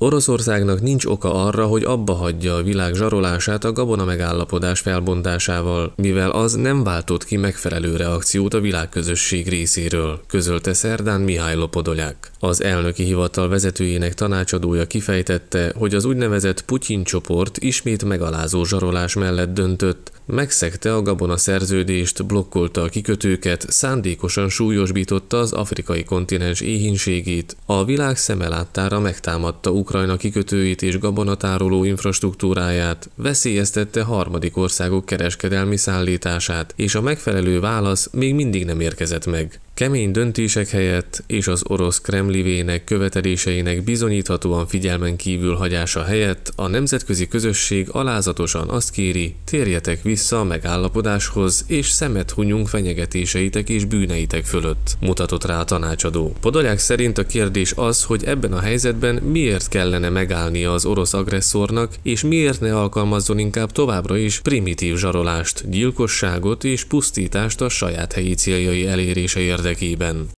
Oroszországnak nincs oka arra, hogy abba hagyja a világ zsarolását a gabona megállapodás felbontásával, mivel az nem váltott ki megfelelő reakciót a világközösség részéről, közölte Szerdán Mihály Lopodolyák. Az elnöki hivatal vezetőjének tanácsadója kifejtette, hogy az úgynevezett Putyin csoport ismét megalázó zsarolás mellett döntött, Megszegte a Gabona szerződést, blokkolta a kikötőket, szándékosan súlyosbította az afrikai kontinens éhínségét, a világ láttára megtámadta Ukrajna kikötőit és gabonatároló infrastruktúráját, veszélyeztette harmadik országok kereskedelmi szállítását, és a megfelelő válasz még mindig nem érkezett meg. Kemény döntések helyett és az orosz Kremlivének követeléseinek bizonyíthatóan figyelmen kívül hagyása helyett a nemzetközi közösség alázatosan azt kéri, térjetek vissza vissza a megállapodáshoz, és szemet hunyunk fenyegetéseitek és bűneitek fölött, mutatott rá a tanácsadó. Podolyák szerint a kérdés az, hogy ebben a helyzetben miért kellene megállnia az orosz agresszornak, és miért ne alkalmazzon inkább továbbra is primitív zsarolást, gyilkosságot és pusztítást a saját helyi céljai elérése érdekében.